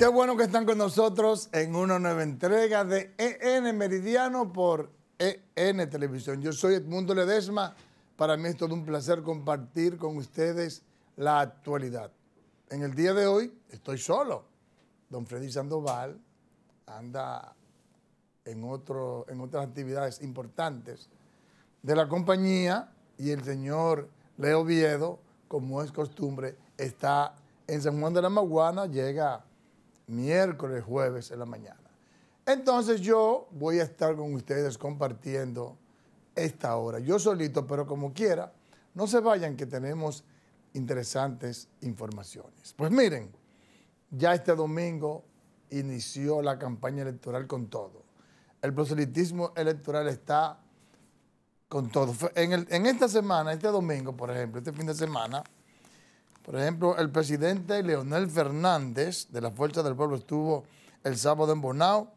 Qué bueno que están con nosotros en una nueva entrega de EN Meridiano por EN Televisión. Yo soy Edmundo Ledesma. Para mí es todo un placer compartir con ustedes la actualidad. En el día de hoy estoy solo. Don Freddy Sandoval anda en, otro, en otras actividades importantes de la compañía y el señor Leo Viedo, como es costumbre, está en San Juan de la Maguana, llega miércoles, jueves en la mañana. Entonces yo voy a estar con ustedes compartiendo esta hora. Yo solito, pero como quiera, no se vayan que tenemos interesantes informaciones. Pues miren, ya este domingo inició la campaña electoral con todo. El proselitismo electoral está con todo. En, en esta semana, este domingo, por ejemplo, este fin de semana, por ejemplo, el presidente Leonel Fernández de la Fuerza del Pueblo estuvo el sábado en Bonao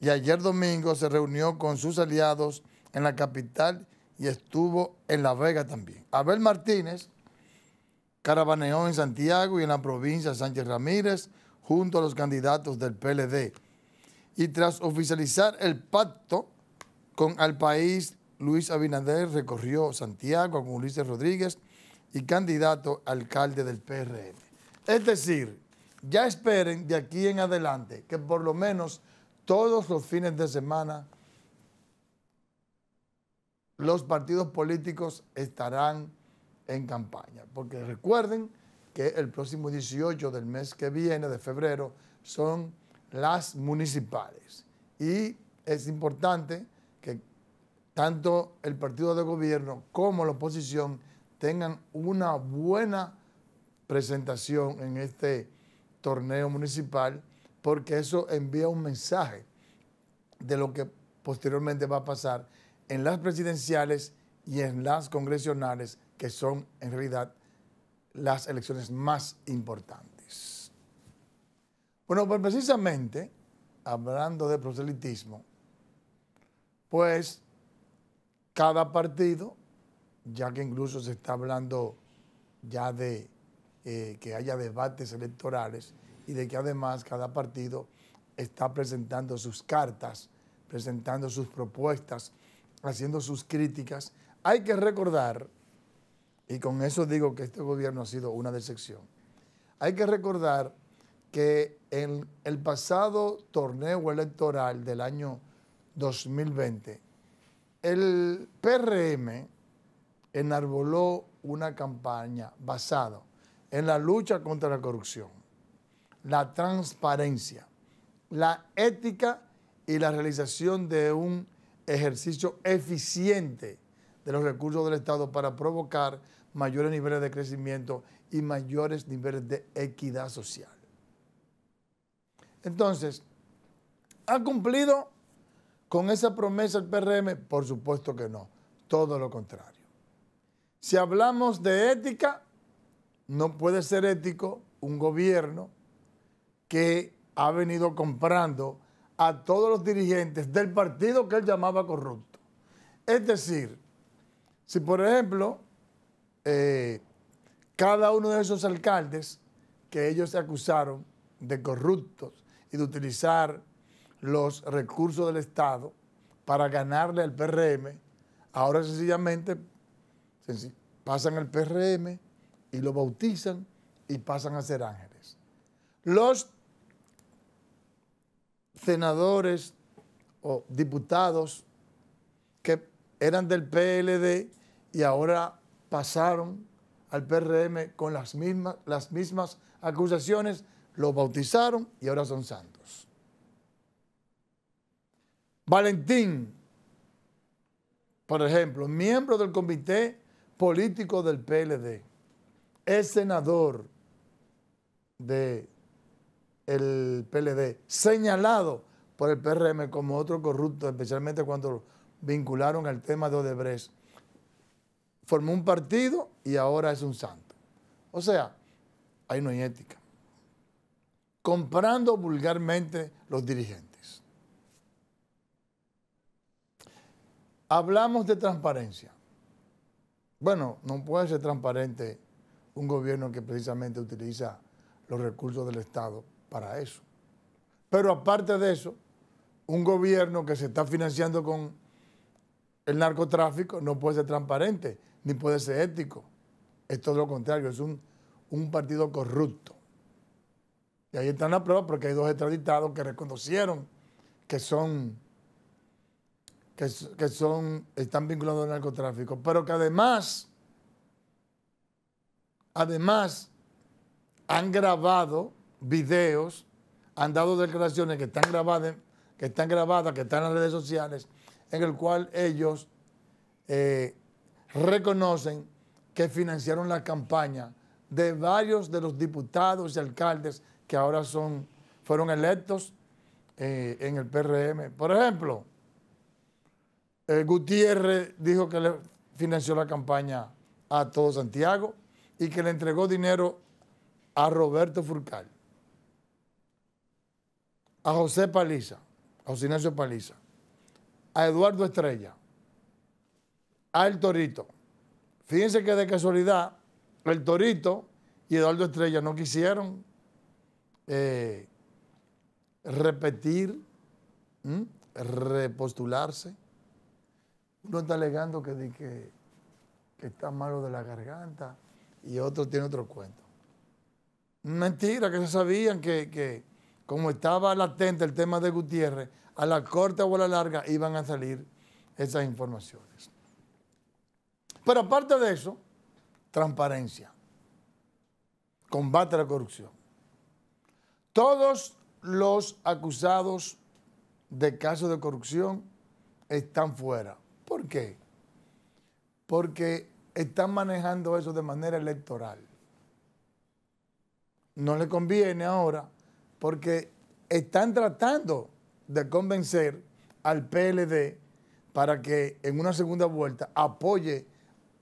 y ayer domingo se reunió con sus aliados en la capital y estuvo en La Vega también. Abel Martínez carabaneó en Santiago y en la provincia Sánchez Ramírez junto a los candidatos del PLD. Y tras oficializar el pacto con el país, Luis Abinader recorrió Santiago con Ulises Rodríguez y candidato alcalde del PRM. Es decir, ya esperen de aquí en adelante que por lo menos todos los fines de semana los partidos políticos estarán en campaña. Porque recuerden que el próximo 18 del mes que viene, de febrero, son las municipales. Y es importante que tanto el partido de gobierno como la oposición tengan una buena presentación en este torneo municipal, porque eso envía un mensaje de lo que posteriormente va a pasar en las presidenciales y en las congresionales, que son en realidad las elecciones más importantes. Bueno, pues precisamente, hablando de proselitismo, pues cada partido ya que incluso se está hablando ya de eh, que haya debates electorales y de que además cada partido está presentando sus cartas, presentando sus propuestas, haciendo sus críticas. Hay que recordar, y con eso digo que este gobierno ha sido una decepción, hay que recordar que en el pasado torneo electoral del año 2020, el PRM enarboló una campaña basada en la lucha contra la corrupción, la transparencia, la ética y la realización de un ejercicio eficiente de los recursos del Estado para provocar mayores niveles de crecimiento y mayores niveles de equidad social. Entonces, ¿ha cumplido con esa promesa el PRM? Por supuesto que no, todo lo contrario. Si hablamos de ética, no puede ser ético un gobierno que ha venido comprando a todos los dirigentes del partido que él llamaba corrupto. Es decir, si por ejemplo eh, cada uno de esos alcaldes que ellos se acusaron de corruptos y de utilizar los recursos del Estado para ganarle al PRM, ahora sencillamente pasan al PRM y lo bautizan y pasan a ser ángeles. Los senadores o diputados que eran del PLD y ahora pasaron al PRM con las mismas, las mismas acusaciones, lo bautizaron y ahora son santos. Valentín, por ejemplo, miembro del comité político del PLD, es senador del PLD, señalado por el PRM como otro corrupto, especialmente cuando vincularon al tema de Odebrecht, formó un partido y ahora es un santo. O sea, ahí no hay ética. Comprando vulgarmente los dirigentes. Hablamos de transparencia. Bueno, no puede ser transparente un gobierno que precisamente utiliza los recursos del Estado para eso. Pero aparte de eso, un gobierno que se está financiando con el narcotráfico no puede ser transparente, ni puede ser ético. Es todo lo contrario, es un, partido corrupto. Y ahí están las pruebas porque hay dos extraditados que reconocieron que son que, son, están vinculados al narcotráfico, pero que además, además, han grabado videos, han dado declaraciones que están grabadas, que están grabadas, que están en las redes sociales, en el cual ellos eh, reconocen que financiaron la campaña de varios de los diputados y alcaldes que ahora son, fueron electos eh, en el PRM. Por ejemplo, eh, Gutiérrez dijo que le financió la campaña a todo Santiago y que le entregó dinero a Roberto Furcal, a José Paliza, a José Paliza, a Eduardo Estrella, a El Torito. Fíjense que de casualidad, El Torito y Eduardo Estrella no quisieron eh, repetir, repostularse uno está alegando que, que, que está malo de la garganta y otro tiene otro cuento. Mentira, que se sabían que, que, como estaba latente el tema de Gutiérrez, a la corta o a la larga iban a salir esas informaciones. Pero aparte de eso, transparencia, combate a la corrupción. Todos los acusados de casos de corrupción están fuera. ¿Por qué? Porque están manejando eso de manera electoral. No le conviene ahora porque están tratando de convencer al PLD para que en una segunda vuelta apoye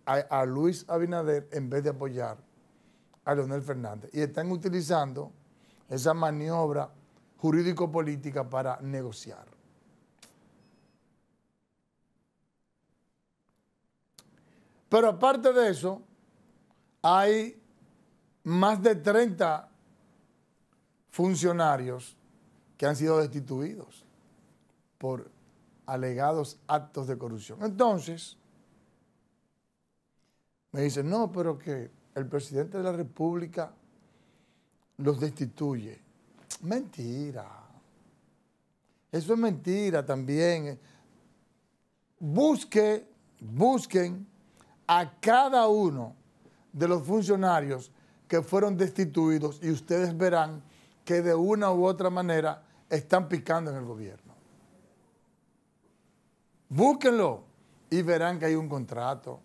a, Luis Abinader en vez de apoyar a Leonel Fernández. Y están utilizando esa maniobra jurídico-política para negociar. Pero aparte de eso, hay más de 30 funcionarios que han sido destituidos por alegados actos de corrupción. Entonces, me dicen, no, pero que el presidente de la República los destituye. Mentira. Eso es mentira también. Busque, busquen a cada uno de los funcionarios que fueron destituidos y ustedes verán que de una u otra manera están picando en el gobierno. Búsquenlo y verán que hay un contrato,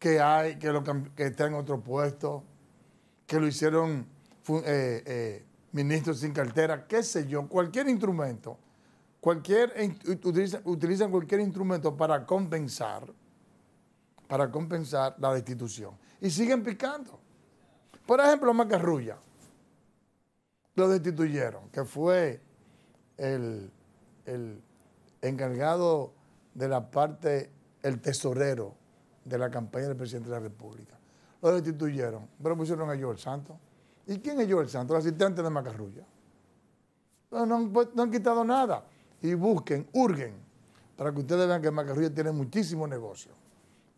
que hay, que, lo, está en otro puesto, que lo hicieron eh, eh, ministros sin cartera, qué sé yo, cualquier instrumento, cualquier, utilizan, utilizan cualquier instrumento para compensar para compensar la destitución. Y siguen picando. Por ejemplo, Macarrulla. Lo destituyeron, que fue el, encargado de la parte, el tesorero de la campaña del presidente de la República. Lo destituyeron, pero pusieron a Joel Santos. ¿Y quién es Joel Santos? El asistente de Macarrulla. No, han quitado nada. Y busquen, urgen para que ustedes vean que Macarrulla tiene muchísimo negocio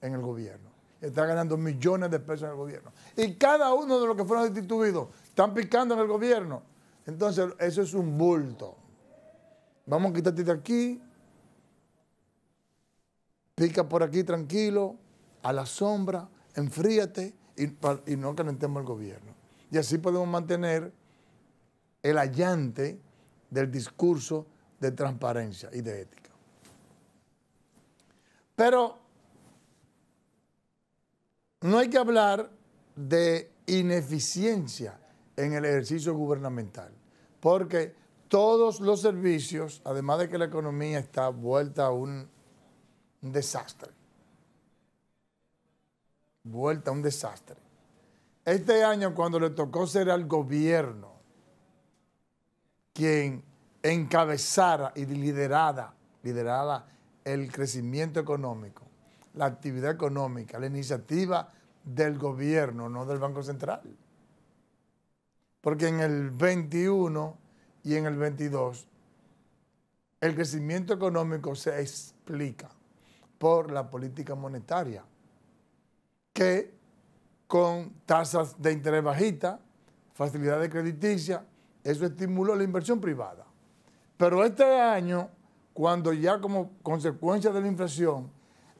en el gobierno. Está ganando millones de pesos en el gobierno. Y cada uno de los que fueron destituidos están picando en el gobierno. Entonces, eso es un bulto. Vamos a quitarte de aquí. Pica por aquí tranquilo, a la sombra, enfríate y, no calentemos el gobierno. Y así podemos mantener el allante del discurso de transparencia y de ética. Pero no hay que hablar de ineficiencia en el ejercicio gubernamental, porque todos los servicios, además de que la economía está vuelta a un, desastre, vuelta a un desastre. Este año cuando le tocó ser al gobierno quien encabezara y liderada, liderada el crecimiento económico, la actividad económica, la iniciativa del gobierno, no del Banco Central. Porque en el 21 y en el 22 el crecimiento económico se explica por la política monetaria, que con tasas de interés bajitas, de crediticia, eso estimuló la inversión privada. Pero este año, cuando ya como consecuencia de la inflación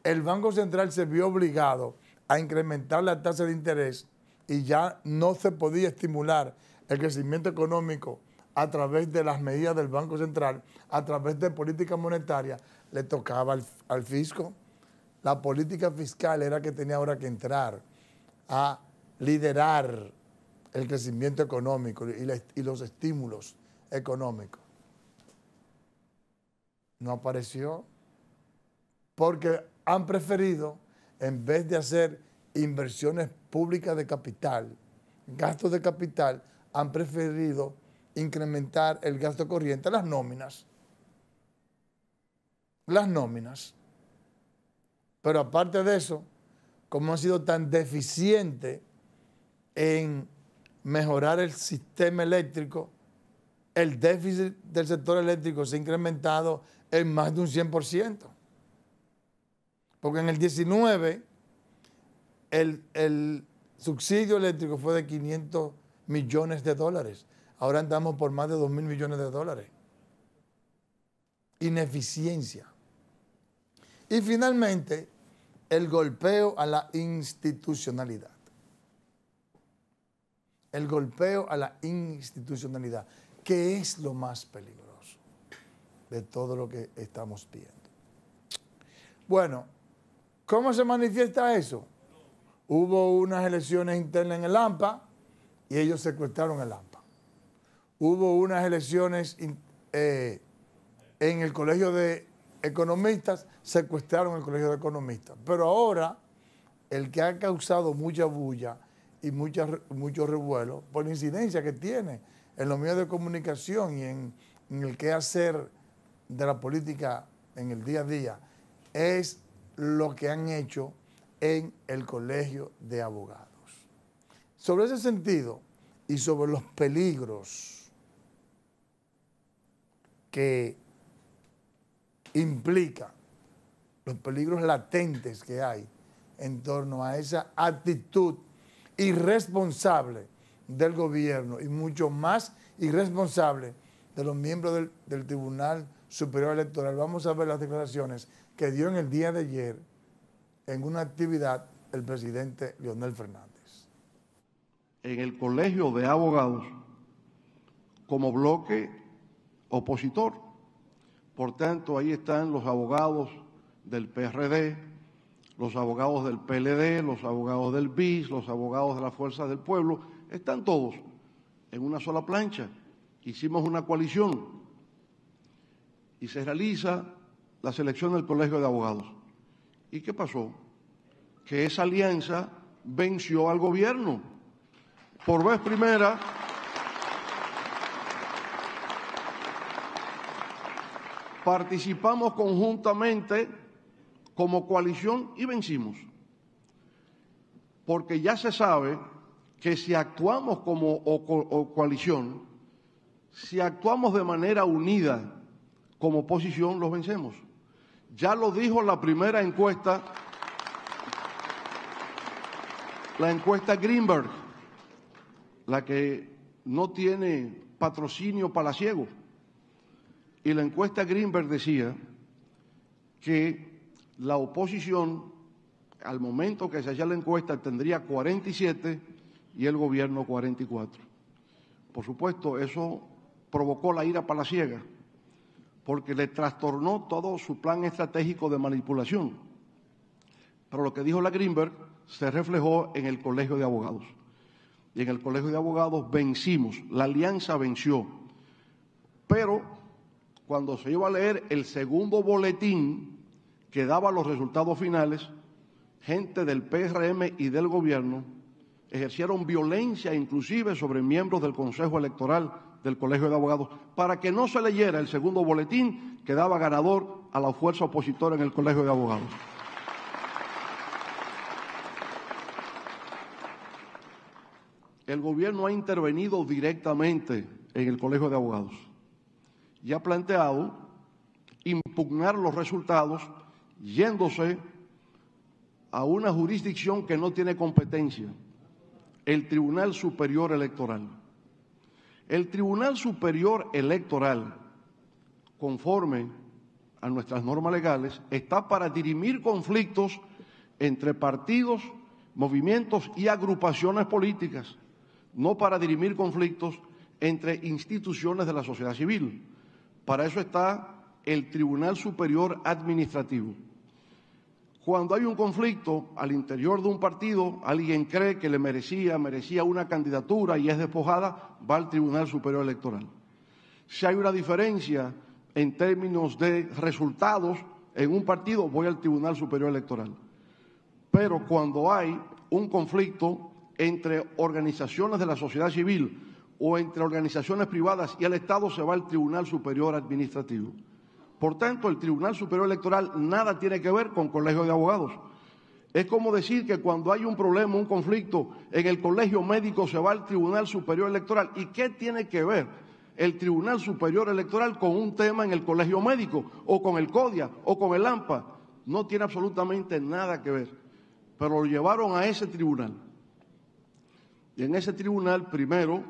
el Banco Central se vio obligado a incrementar la tasa de interés y ya no se podía estimular el crecimiento económico a través de las medidas del Banco Central, a través de política monetaria, le tocaba al, fisco. La política fiscal era que tenía ahora que entrar a liderar el crecimiento económico y los estímulos económicos. No apareció porque han preferido, en vez de hacer inversiones públicas de capital, gastos de capital, han preferido incrementar el gasto corriente, las nóminas. Las nóminas. Pero aparte de eso, como han sido tan deficientes en mejorar el sistema eléctrico, el déficit del sector eléctrico se ha incrementado en más de un 100%. Porque en el 19 el, subsidio eléctrico fue de 500 millones de dólares. Ahora andamos por más de 2 mil millones de dólares. Ineficiencia. Y finalmente, el golpeo a la institucionalidad. El golpeo a la institucionalidad, que es lo más peligroso de todo lo que estamos viendo. Bueno, ¿Cómo se manifiesta eso? Hubo unas elecciones internas en el AMPA y ellos secuestraron el AMPA. Hubo unas elecciones eh, en el Colegio de Economistas, secuestraron el Colegio de Economistas. Pero ahora, el que ha causado mucha bulla y mucho revuelo, por la incidencia que tiene en los medios de comunicación y en, el el hacer de la política en el día a día, es lo que han hecho en el Colegio de Abogados. Sobre ese sentido y sobre los peligros que implica, los peligros latentes que hay en torno a esa actitud irresponsable del gobierno y mucho más irresponsable de los miembros del, del Tribunal Superior Electoral. Vamos a ver las declaraciones que dio en el día de ayer en una actividad el presidente Leonel Fernández. En el Colegio de Abogados, como bloque opositor. Por tanto, ahí están los abogados del PRD, los abogados del PLD, los abogados del BIS, los abogados de la fuerza del Pueblo, están todos en una sola plancha. Hicimos una coalición y se realiza la selección del Colegio de Abogados. ¿Y qué pasó? Que esa alianza venció al gobierno. Por vez primera, participamos conjuntamente como coalición y vencimos. Porque ya se sabe que si actuamos como coalición, si actuamos de manera unida como oposición, los vencemos. Ya lo dijo la primera encuesta, la encuesta Greenberg, la que no tiene patrocinio palaciego. Y la encuesta Greenberg decía que la oposición, al momento que se hacía la encuesta, tendría 47 y el gobierno 44. Por supuesto, eso provocó la ira palaciega porque le trastornó todo su plan estratégico de manipulación. Pero lo que dijo la Greenberg se reflejó en el Colegio de Abogados. Y en el Colegio de Abogados vencimos, la alianza venció. Pero cuando se iba a leer el segundo boletín que daba los resultados finales, gente del PRM y del gobierno ejercieron violencia inclusive sobre miembros del Consejo Electoral del Colegio de Abogados para que no se leyera el segundo boletín que daba ganador a la fuerza opositora en el Colegio de Abogados. El gobierno ha intervenido directamente en el Colegio de Abogados y ha planteado impugnar los resultados yéndose a una jurisdicción que no tiene competencia, el Tribunal Superior Electoral. El Tribunal Superior Electoral, conforme a nuestras normas legales, está para dirimir conflictos entre partidos, movimientos y agrupaciones políticas, no para dirimir conflictos entre instituciones de la sociedad civil. Para eso está el Tribunal Superior Administrativo. Cuando hay un conflicto al interior de un partido, alguien cree que le merecía, merecía una candidatura y es despojada, va al Tribunal Superior Electoral. Si hay una diferencia en términos de resultados en un partido, voy al Tribunal Superior Electoral. Pero cuando hay un conflicto entre organizaciones de la sociedad civil o entre organizaciones privadas y el Estado, se va al Tribunal Superior Administrativo. Por tanto, el Tribunal Superior Electoral nada tiene que ver con colegio de abogados. Es como decir que cuando hay un problema, un conflicto en el colegio médico se va al Tribunal Superior Electoral. ¿Y qué tiene que ver el Tribunal Superior Electoral con un tema en el colegio médico o con el CODIA o con el AMPA? No tiene absolutamente nada que ver. Pero lo llevaron a ese tribunal. Y en ese tribunal primero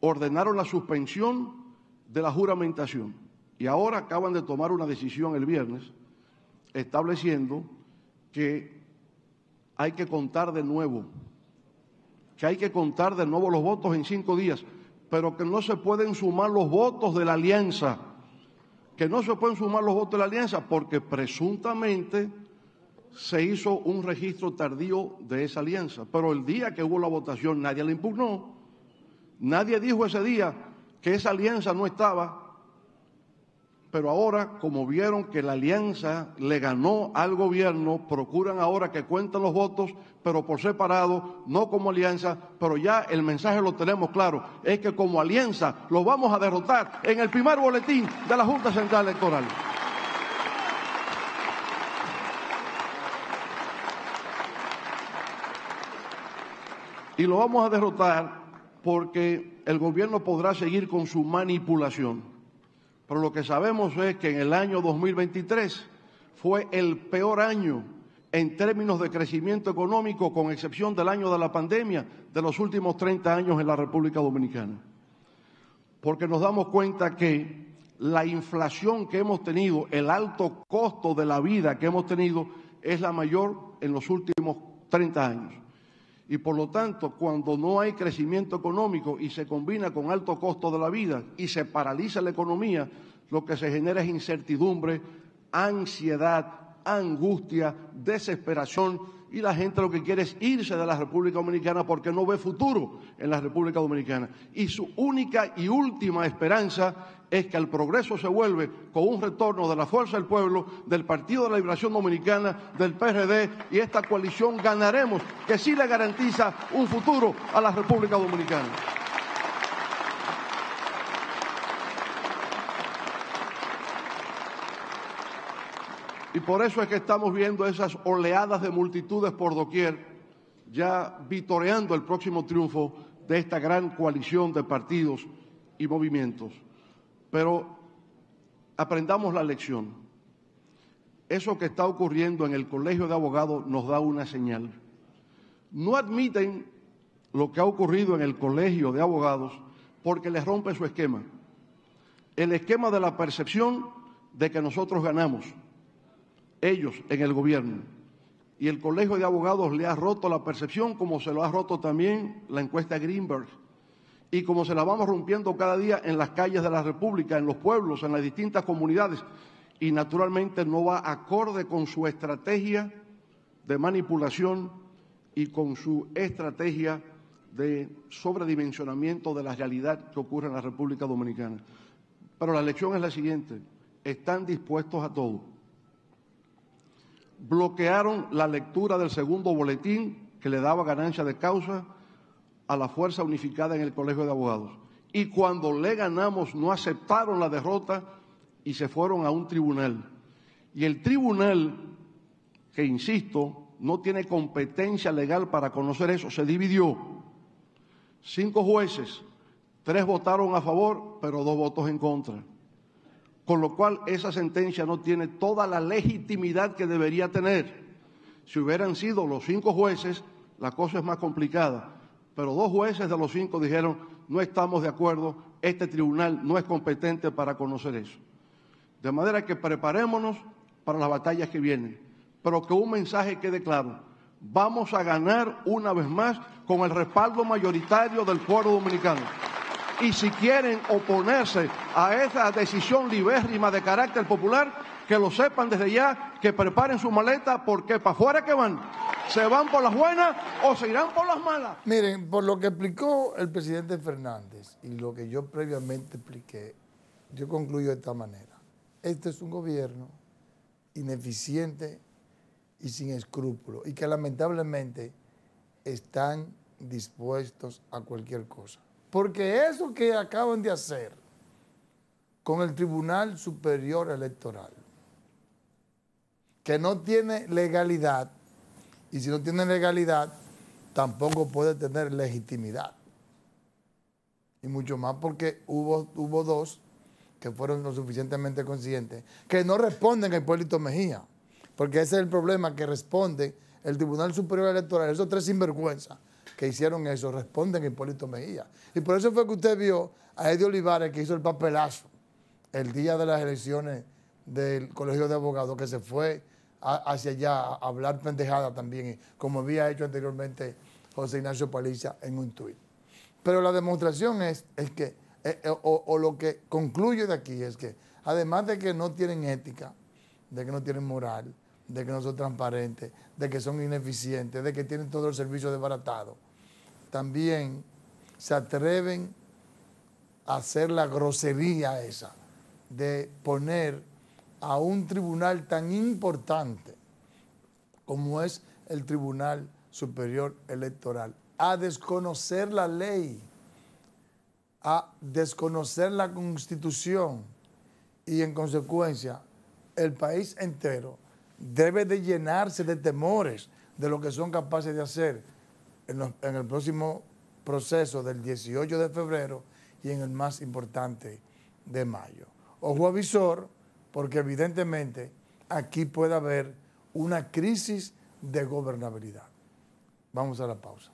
ordenaron la suspensión de la juramentación y ahora acaban de tomar una decisión el viernes estableciendo que hay que contar de nuevo, que hay que contar de nuevo los votos en cinco días, pero que no se pueden sumar los votos de la alianza, que no se pueden sumar los votos de la alianza porque presuntamente se hizo un registro tardío de esa alianza, pero el día que hubo la votación nadie la impugnó, nadie dijo ese día que esa alianza no estaba pero ahora, como vieron que la alianza le ganó al gobierno, procuran ahora que cuenten los votos, pero por separado, no como alianza, pero ya el mensaje lo tenemos claro, es que como alianza lo vamos a derrotar en el primer boletín de la Junta Central Electoral. Y lo vamos a derrotar porque el gobierno podrá seguir con su manipulación pero lo que sabemos es que en el año 2023 fue el peor año en términos de crecimiento económico, con excepción del año de la pandemia, de los últimos 30 años en la República Dominicana. Porque nos damos cuenta que la inflación que hemos tenido, el alto costo de la vida que hemos tenido, es la mayor en los últimos 30 años. Y por lo tanto, cuando no hay crecimiento económico y se combina con alto costo de la vida y se paraliza la economía, lo que se genera es incertidumbre, ansiedad, angustia, desesperación y la gente lo que quiere es irse de la República Dominicana porque no ve futuro en la República Dominicana. Y su única y última esperanza es que el progreso se vuelve con un retorno de la fuerza del pueblo, del Partido de la Liberación Dominicana, del PRD y esta coalición ganaremos, que sí le garantiza un futuro a la República Dominicana. Y por eso es que estamos viendo esas oleadas de multitudes por doquier, ya vitoreando el próximo triunfo de esta gran coalición de partidos y movimientos. Pero aprendamos la lección. Eso que está ocurriendo en el Colegio de Abogados nos da una señal. No admiten lo que ha ocurrido en el Colegio de Abogados porque les rompe su esquema. El esquema de la percepción de que nosotros ganamos ellos en el gobierno. Y el Colegio de Abogados le ha roto la percepción, como se lo ha roto también la encuesta Greenberg, y como se la vamos rompiendo cada día en las calles de la República, en los pueblos, en las distintas comunidades, y naturalmente no va acorde con su estrategia de manipulación y con su estrategia de sobredimensionamiento de la realidad que ocurre en la República Dominicana. Pero la lección es la siguiente, están dispuestos a todo bloquearon la lectura del segundo boletín que le daba ganancia de causa a la fuerza unificada en el Colegio de Abogados. Y cuando le ganamos no aceptaron la derrota y se fueron a un tribunal. Y el tribunal, que insisto, no tiene competencia legal para conocer eso, se dividió. Cinco jueces, tres votaron a favor, pero dos votos en contra. Con lo cual esa sentencia no tiene toda la legitimidad que debería tener. Si hubieran sido los cinco jueces, la cosa es más complicada. Pero dos jueces de los cinco dijeron, no estamos de acuerdo, este tribunal no es competente para conocer eso. De manera que preparémonos para las batallas que vienen. Pero que un mensaje quede claro. Vamos a ganar una vez más con el respaldo mayoritario del pueblo dominicano y si quieren oponerse a esa decisión libérrima de carácter popular, que lo sepan desde ya, que preparen su maleta, porque para afuera que van, se van por las buenas o se irán por las malas. Miren, por lo que explicó el presidente Fernández y lo que yo previamente expliqué, yo concluyo de esta manera. Este es un gobierno ineficiente y sin escrúpulos y que lamentablemente están dispuestos a cualquier cosa. Porque eso que acaban de hacer con el Tribunal Superior Electoral, que no tiene legalidad, y si no tiene legalidad, tampoco puede tener legitimidad. Y mucho más porque hubo, hubo dos que fueron lo suficientemente conscientes, que no responden a Hipólito Mejía, porque ese es el problema que responde el Tribunal Superior Electoral, esos tres sinvergüenzas que hicieron eso responden a Hipólito Mejía. Y por eso fue que usted vio a Eddie Olivares que hizo el papelazo el día de las elecciones del Colegio de Abogados, que se fue hacia allá a hablar pendejada también, como había hecho anteriormente José Ignacio Paliza en un tuit. Pero la demostración es, que, eh, eh, o lo que concluyo de aquí es que, además de que no tienen ética, de que no tienen moral, de que no son transparentes, de que son ineficientes, de que tienen todo el servicio desbaratado también se atreven a hacer la grosería esa de poner a un tribunal tan importante como es el Tribunal Superior Electoral, a desconocer la ley, a desconocer la constitución y en consecuencia el país entero debe de llenarse de temores de lo que son capaces de hacer en, el próximo proceso del 18 de febrero y en el más importante de mayo. Ojo avisor, porque evidentemente aquí puede haber una crisis de gobernabilidad. Vamos a la pausa.